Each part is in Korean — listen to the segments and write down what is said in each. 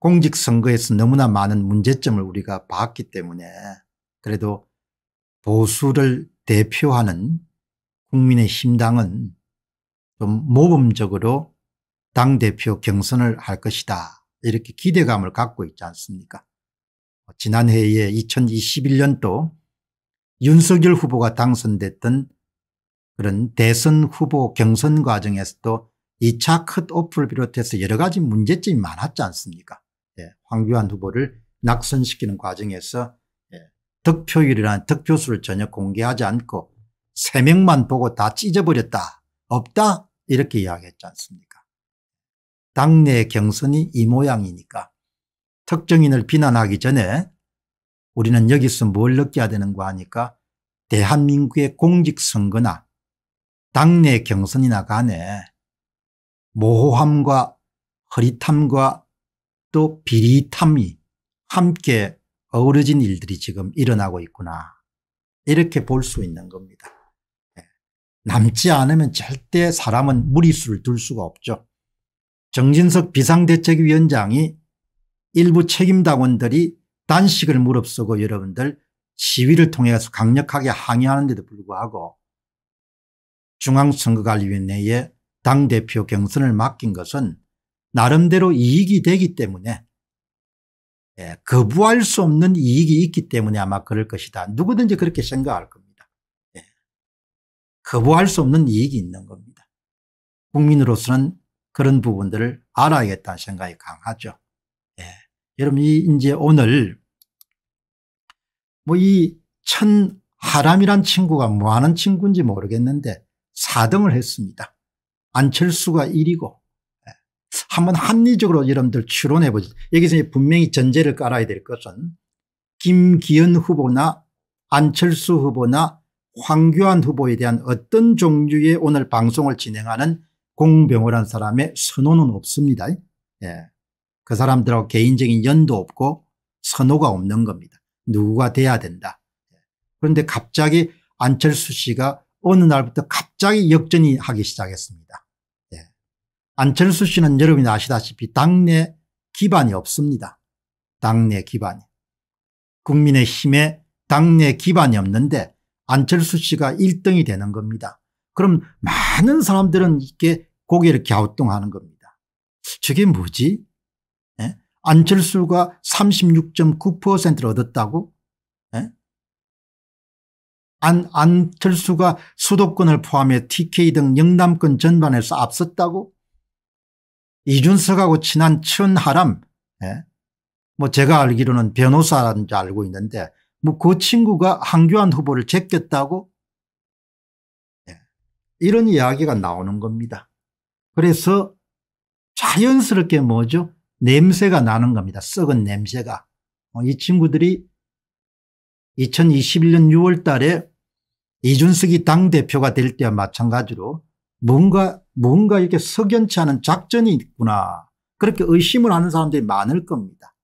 공직선거에서 너무나 많은 문제점을 우리가 봤기 때문에 그래도 보수를 대표하는 국민의 힘당은 좀 모범적으로 당대표 경선을 할 것이다 이렇게 기대감을 갖고 있지 않습니까 뭐 지난해에 2021년도 윤석열 후보가 당선됐던 그런 대선 후보 경선 과정에서도 2차 컷오프를 비롯해서 여러 가지 문제점이 많았지 않습니까 예, 황교안 후보를 낙선시키는 과정에서 예, 득표율이라는 득표수를 전혀 공개하지 않고 3명만 보고 다 찢어버렸다 없다 이렇게 이야기했지 않습니까 당내 경선이 이 모양이니까 특정인을 비난하기 전에 우리는 여기서 뭘 느껴야 되는거 하니까 대한민국의 공직선거나 당내 경선이나 간에 모호함과 허리탐과 또비릿함이 함께 어우러진 일들이 지금 일어나고 있구나 이렇게 볼 수 있는 겁니다. 예. 남지 않으면 절대 사람은 무리수를 둘 수가 없죠. 정진석 비상대책위원장이 일부 책임당원들이 단식을 무릅쓰고 여러분들 시위를 통해서 강력하게 항의하는데도 불구하고 중앙선거관리위원회에 당대표 경선을 맡긴 것은 나름대로 이익이 되기 때문에 예, 거부할 수 없는 이익이 있기 때문에 아마 그럴 것이다. 누구든지 그렇게 생각할 겁니다. 예, 거부할 수 없는 이익이 있는 겁니다. 국민으로서는 그런 부분들을 알아야겠다는 생각이 강하죠. 예, 여러분 이 이제 오늘 뭐 이 천하람이란 친구가 뭐하는 친구인지 모르겠는데 4등을 했습니다. 안철수가 1위고 한번 합리적으로 여러분들 추론해 보죠. 여기서 분명히 전제를 깔아야 될 것은 김기현 후보나 안철수 후보나 황교안 후보에 대한 어떤 종류의 오늘 방송을 진행하는 공병호란 사람의 선호는 없습니다. 예. 그 사람들하고 개인적인 연도 없고 선호가 없는 겁니다. 누구가 돼야 된다. 예. 그런데 갑자기 안철수 씨가 어느 날부터 갑자기 역전이 하기 시작했습니다. 안철수 씨는 여러분이 아시다시피 당내 기반이 없습니다. 당내 기반이. 국민의힘에 당내 기반이 없는데 안철수 씨가 1등이 되는 겁니다. 그럼 많은 사람들은 이게 렇 고개를 갸우뚱하는 겁니다. 저게 뭐지? 에? 예? 안철수가 36.9%를 얻었다고? 에? 예? 안, 안철수가 수도권을 포함해 TK 등 영남권 전반에서 앞섰다고? 이준석하고 친한 천하람 예? 뭐 제가 알기로는 변호사라는 줄 알고 있는데 뭐 그 친구가 한교안 후보를 제꼈다고 예. 이런 이야기가 나오는 겁니다. 그래서 자연스럽게 뭐죠 냄새가 나는 겁니다. 썩은 냄새가 어, 이 친구들이 2021년 6월 달에 이준석이 당대표가 될 때와 마찬가지로 뭔가 뭔가 이렇게 석연치 않은 작전이 있구나. 그렇게 의심을 하는 사람들이 많을 겁니다.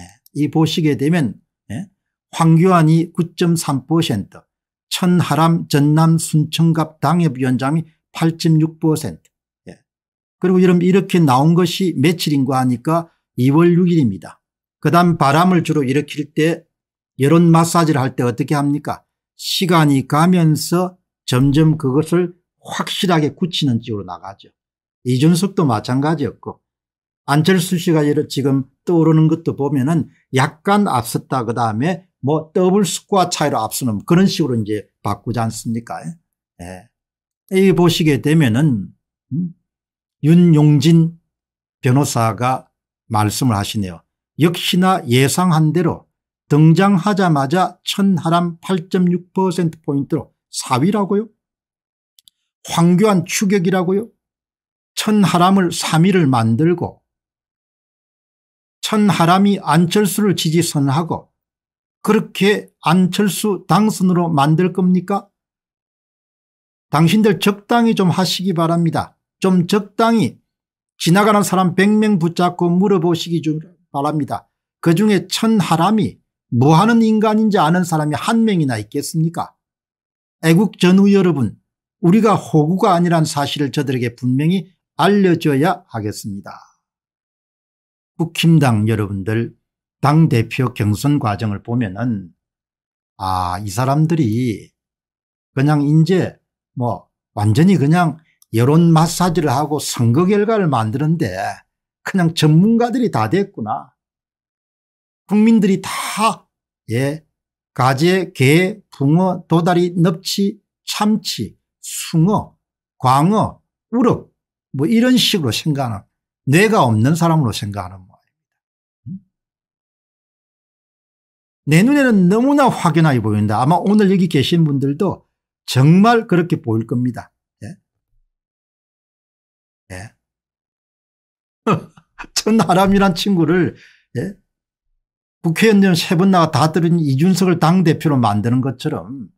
예. 이 보시게 되면 예. 황교안이 9.3% 천하람 전남 순천갑 당협위원장이 86% 예. 그리고 이런 이렇게 나온 것이 며칠인가 하니까 2월 6일입니다. 그 다음 바람을 주로 일으킬 때 여론 마사지를 할 때 어떻게 합니까 시간이 가면서 점점 그것을 확실하게 굳히는 쪽으로 나가죠. 이준석도 마찬가지였고 안철수 씨가 지금 떠오르는 것도 보면 은 약간 앞섰다 그다음에 뭐 더블 스코 차이로 앞서는 그런 식으로 이제 바꾸지 않습니까 예. 이 보시게 되면 은 음? 윤용진 변호사가 말씀을 하시네요. 역시나 예상한 대로 등장하자마자 천하람 8.6%포인트로 4위라고요? 황교안 추격이라고요? 천하람을 3위를 만들고 천하람이 안철수를 지지 선하고 그렇게 안철수 당선으로 만들 겁니까? 당신들 적당히 좀 하시기 바랍니다. 좀 적당히 지나가는 사람 100명 붙잡고 물어보시기 좀 바랍니다. 그중에 천하람이 뭐하는 인간인지 아는 사람이 한 명이나 있겠습니까? 애국 전우 여러분 우리가 호구가 아니란 사실을 저들에게 분명히 알려줘야 하겠습니다. 국힘당 여러분들 당대표 경선 과정을 보면은 아이 사람들이 그냥 이제 뭐 완전히 그냥 여론 마사지를 하고 선거 결과를 만드는데 그냥 전문가들이 다 됐구나. 국민들이 다 예, 가재, 게, 붕어, 도다리, 넙치, 참치 숭어, 광어, 우럭 뭐 이런 식으로 생각하는 뇌가 없는 사람으로 생각하는 모양입니다. 음? 내 눈에는 너무나 확연하게 보인다. 아마 오늘 여기 계신 분들도 정말 그렇게 보일 겁니다. 예? 예. 저 나람이란 친구를 예? 국회의원 세번 나가 다 들은 이준석을 당대표로 만드는 것처럼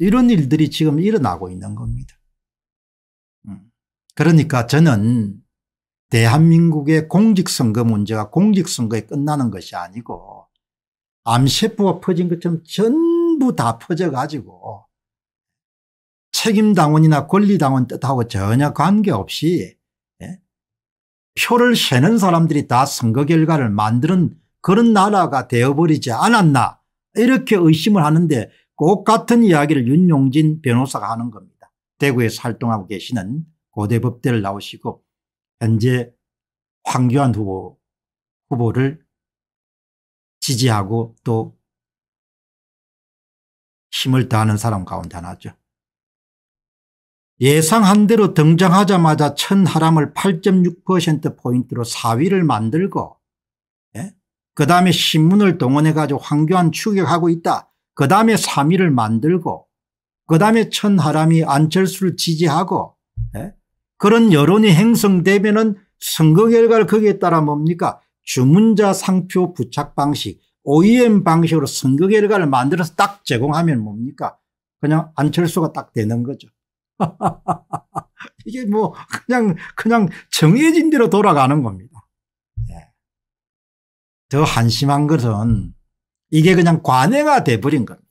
이런 일들이 지금 일어나고 있는 겁니다. 음. 그러니까 저는 대한민국의 공직선거 문제가 공직선거에 끝나는 것이 아니고 암세포가 퍼진 것처럼 전부 다 퍼져가지고 책임당원이나 권리당원 뜻하고 전혀 관계없이 예, 표를 세는 사람들이 다 선거 결과를 만드는 그런 나라가 되어버리지 않았나 이렇게 의심을 하는데 꼭 같은 이야기를 윤용진 변호사가 하는 겁니다. 대구에서 활동하고 계시는 고대법대를 나오시고 현재 황교안 후보, 후보를 지지하고 또 힘을 다하는 사람 가운데 하나죠. 예상한 대로 등장하자마자 천하람을 8.6%포인트로 4위를 만들고 예? 그 다음에 신문을 동원해 가지고 황교안 추격하고 있다. 그 다음에 3위를 만들고 그 다음에 천하람이 안철수를 지지하고 예? 그런 여론이 행성되면은 선거 결과를 거기에 따라 뭡니까 주문자 상표 부착 방식 OEM 방식으로 선거 결과를 만들어서 딱 제공하면 뭡니까 그냥 안철수가 딱 되는 거죠. 이게 뭐 그냥 그냥 정해진 대로 돌아가는 겁니다. 예. 더 한심한 것은 이게 그냥 관행화 돼버린 겁니다.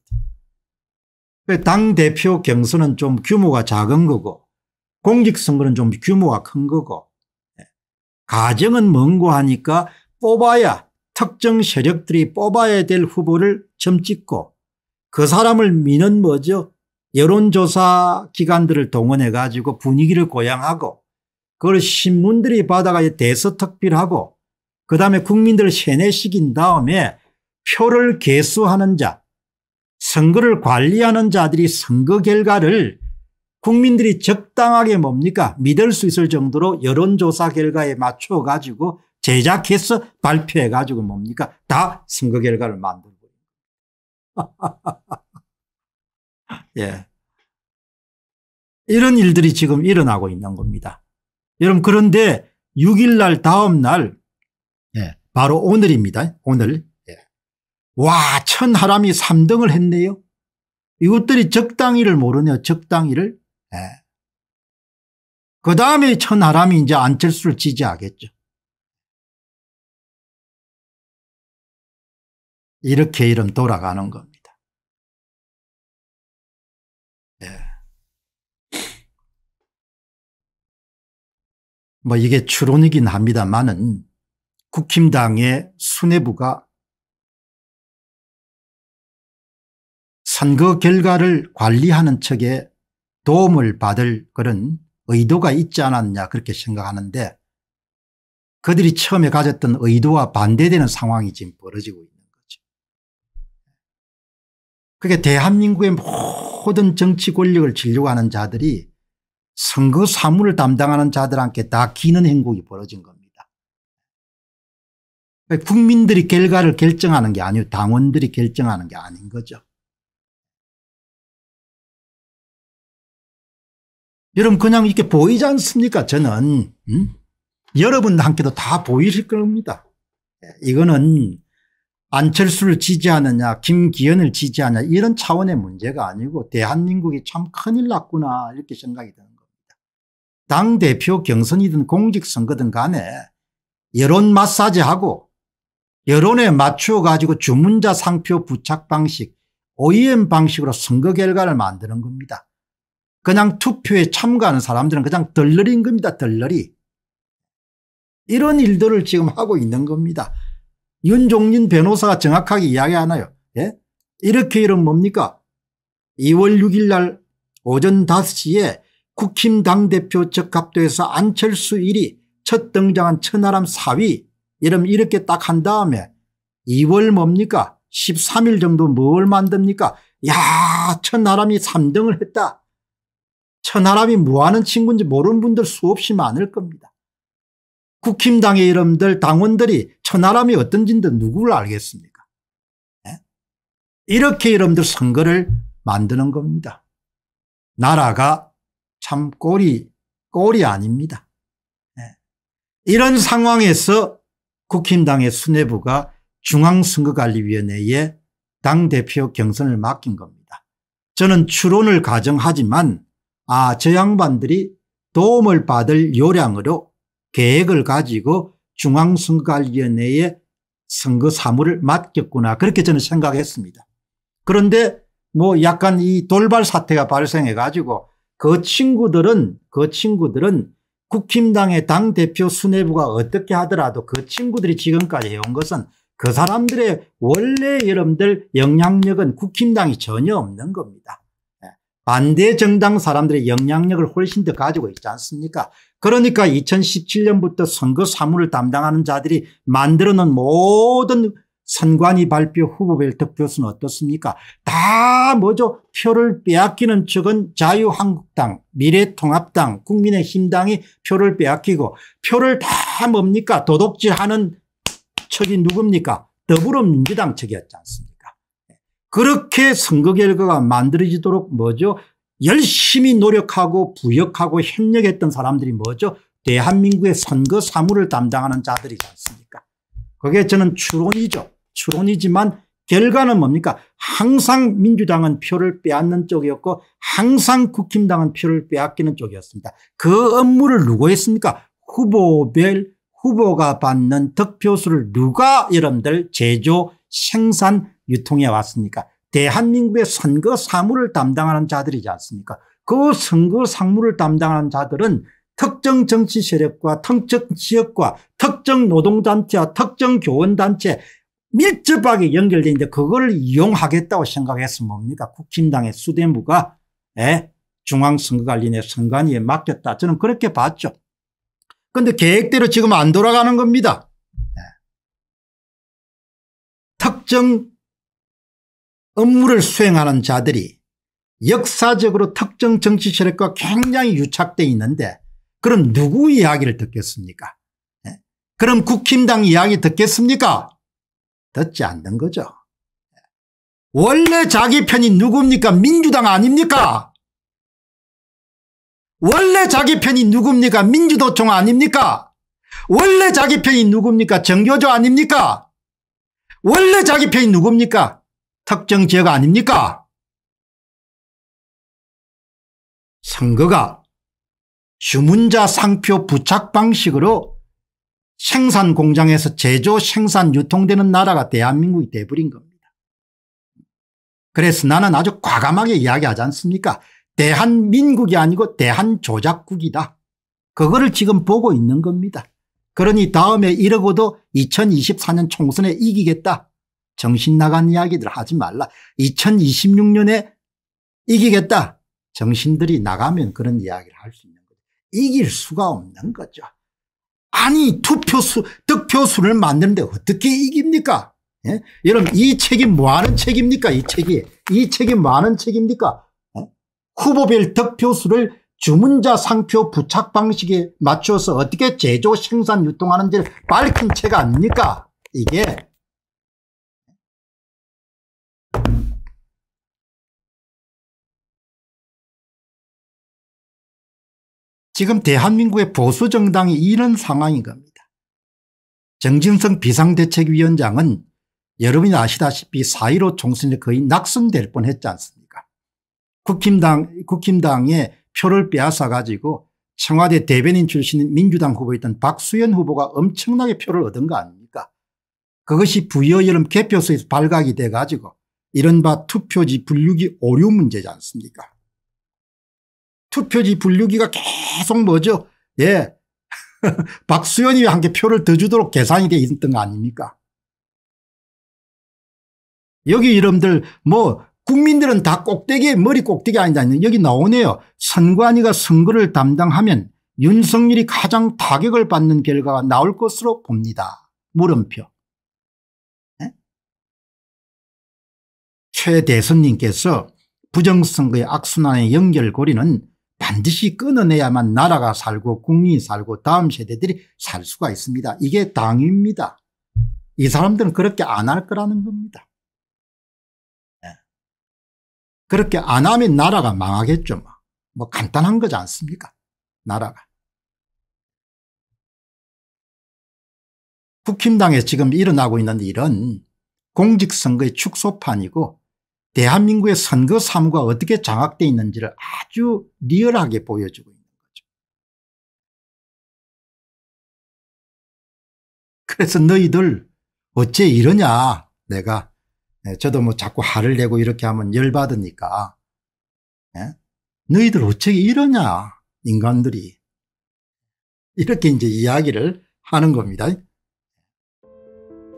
그 당대표 경선은 좀 규모가 작은 거고 공직선거는 좀 규모가 큰 거고 예. 가정은 먼고 하니까 뽑아야 특정 세력들이 뽑아야 될 후보를 점찍고 그 사람을 미는 뭐죠 여론조사 기관들을 동원해 가지고 분위기를 고양하고 그걸 신문들이 받아가 대서특필하고 그다음에 국민들 세뇌시킨 다음에 표를 개수하는 자, 선거를 관리하는 자들이 선거 결과를 국민들이 적당하게 뭡니까 믿을 수 있을 정도로 여론조사 결과에 맞춰 가지고 제작해서 발표해 가지고 뭡니까 다 선거 결과를 만들고 예. 이런 일들이 지금 일어나고 있는 겁니다. 여러분 그런데 6일 날 다음 날 예. 바로 오늘입니다. 오늘 와 천하람이 3등을 했네요. 이것들이 적당히를 모르냐 적당히를. 네. 그 다음에 천하람이 이제 안철수를 지지하겠죠. 이렇게 이름 돌아가는 겁니다. 네. 뭐 이게 추론이긴 합니다만은 국힘당의 수뇌부가 선거 그 결과를 관리하는 측에 도움을 받을 그런 의도가 있지 않았냐 그렇게 생각하는데 그들이 처음에 가졌던 의도와 반대되는 상황이 지금 벌어지고 있는 거죠. 그게 대한민국의 모든 정치 권력을 지려고 하는 자들이 선거 사무를 담당하는 자들한테 다 기는 행복이 벌어진 겁니다. 국민들이 결과를 결정하는 게 아니고 당원들이 결정하는 게 아닌 거죠. 여러분 그냥 이렇게 보이지 않습니까 저는 음? 여러분한테도 다 보이실 겁니다. 이거는 안철수를 지지하느냐 김기현을 지지하냐 느 이런 차원의 문제가 아니고 대한민국이 참 큰일 났구나 이렇게 생각이 드는 겁니다. 당대표 경선이든 공직선거든 간에 여론 마사지하고 여론에 맞추어 가지고 주문자 상표 부착 방식 OEM 방식으로 선거 결과를 만드는 겁니다. 그냥 투표에 참가하는 사람들은 그냥 덜러리인 겁니다. 덜러리. 이런 일들을 지금 하고 있는 겁니다. 윤종린 변호사가 정확하게 이야기하나요? 예? 이렇게 이름 뭡니까? 2월 6일 날 오전 5시에 국힘 당대표 적합도에서 안철수 1위 첫 등장한 천하람 4위 이름 이렇게 딱 한 다음에 2월 뭡니까? 13일 정도 뭘 만듭니까? 야 천하람이 3등을 했다. 천하람이 뭐하는 친구인지 모르는 분들 수없이 많을 겁니다. 국힘당의 이름들 당원들이 천하람이 어떤 진데 누구를 알겠습니까? 네? 이렇게 이름들 선거를 만드는 겁니다. 나라가 참 꼴이 꼴이 아닙니다. 네. 이런 상황에서 국힘당의 수뇌부가 중앙선거관리위원회에 당대표 경선을 맡긴 겁니다. 저는 추론을 가정하지만 아, 저 양반들이 도움을 받을 요량으로 계획을 가지고 중앙선거관리위원회에 선거 사무를 맡겼구나 그렇게 저는 생각했습니다. 그런데 뭐 약간 이 돌발 사태가 발생해 가지고 그 친구들은 그 친구들은 국힘당의 당대표 수뇌부가 어떻게 하더라도 그 친구들이 지금까지 해온 것은 그 사람들의 원래 여러분들 영향력은 국힘당이 전혀 없는 겁니다. 반대 정당 사람들의 영향력을 훨씬 더 가지고 있지 않습니까 그러니까 2017년부터 선거 사무를 담당하는 자들이 만들어놓은 모든 선관위 발표 후보별 득표수는 어떻습니까 다 뭐죠 표를 빼앗기는 측은 자유한국당 미래통합당 국민의힘당이 표를 빼앗기고 표를 다 뭡니까 도둑질하는 측이 누굽니까 더불어민주당 측이었지 않습니까 그렇게 선거 결과가 만들어지도록 뭐죠? 열심히 노력하고 부역하고 협력했던 사람들이 뭐죠? 대한민국의 선거 사무를 담당하는 자들이지 않습니까? 그게 저는 추론이죠. 추론이지만 결과는 뭡니까? 항상 민주당은 표를 빼앗는 쪽이었고 항상 국힘당은 표를 빼앗기는 쪽이었습니다. 그 업무를 누구 했습니까? 후보별 후보가 받는 득표수를 누가 여러분들 제조, 생산, 유통해 왔습니까? 대한민국의 선거 사무를 담당하는 자들이지 않습니까? 그 선거 사무를 담당하는 자들은 특정 정치 세력과 특정 지역과 특정 노동단체와 특정 교원단체 밀접하게 연결돼 있는데 그걸 이용하겠다고 생각해서 뭡니까? 국힘당의 수대무가중앙선거관리위 예, 선관위에 맡겼다. 저는 그렇게 봤죠. 그런데 계획대로 지금 안 돌아가는 겁니다. 예. 특정 업무를 수행하는 자들이 역사적으로 특정 정치 세력과 굉장히 유착되어 있는데 그럼 누구 이야기를 듣겠습니까 예? 그럼 국힘당 이야기 듣겠습니까 듣지 않는 거죠 예? 원래 자기 편이 누굽니까 민주당 아닙니까 원래 자기 편이 누굽니까 민주도총 아닙니까 원래 자기 편이 누굽니까 정교조 아닙니까 원래 자기 편이 누굽니까 특정 지역 아닙니까? 선거가 주문자 상표 부착 방식으로 생산 공장에서 제조 생산 유통되는 나라가 대한민국이 돼버린 겁니다. 그래서 나는 아주 과감하게 이야기하지 않습니까? 대한민국이 아니고 대한조작국이다. 그거를 지금 보고 있는 겁니다. 그러니 다음에 이러고도 2024년 총선에 이기겠다. 정신 나간 이야기들 하지 말라. 2026년에 이기겠다. 정신들이 나가면 그런 이야기를 할 수 있는 거죠. 이길 수가 없는 거죠. 아니 투표수 득표수를 만드는데 어떻게 이깁니까? 예? 여러분 이 책이 뭐하는 책입니까? 이 책이 이 책이 뭐하는 책입니까? 예? 후보별 득표수를 주문자 상표 부착 방식에 맞춰서 어떻게 제조 생산 유통하는지를 밝힌 책 아닙니까? 이게 지금 대한민국의 보수 정당이 이런 상황인 겁니다. 정진성 비상대책위원장은 여러분이 아시다시피 4.15 총선에 거의 낙선될 뻔했지 않습니까 국힘당, 국힘당의 표를 빼앗아 가지고 청와대 대변인 출신 민주당 후보였던 박수현 후보가 엄청나게 표를 얻은 거 아닙니까 그것이 부여 여름 개표소에서 발각이 돼 가지고 이른바 투표지 분류기 오류 문제지 않습니까 투표지 분류기가 계속 뭐죠? 예. 박수현이 한개 표를 더 주도록 계산이 돼 있던 거 아닙니까? 여기 이름들 뭐 국민들은 다 꼭대기에 머리 꼭대기 아니다. 여기 나오네요. 선관위가 선거를 담당하면 윤석열이 가장 타격을 받는 결과가 나올 것으로 봅니다. 물음표. 네? 예? 최 대선님께서 부정선거의 악순환의 연결고리는 반드시 끊어내야만 나라가 살고 국민이 살고 다음 세대들이 살 수가 있습니다. 이게 당입니다. 이 사람들은 그렇게 안 할 거라는 겁니다. 예. 그렇게 안 하면 나라가 망하겠죠. 뭐. 뭐 간단한 거지 않습니까 나라가. 국힘당에 지금 일어나고 있는 일은 공직선거의 축소판이고 대한민국의 선거 사무가 어떻게 장악되어 있는지를 아주 리얼하게 보여주고 있는 거죠. 그래서 너희들 어째 이러냐 내가 네, 저도 뭐 자꾸 화를 내고 이렇게 하면 열받으니까 네? 너희들 어째 이러냐 인간들이 이렇게 이제 이야기를 하는 겁니다.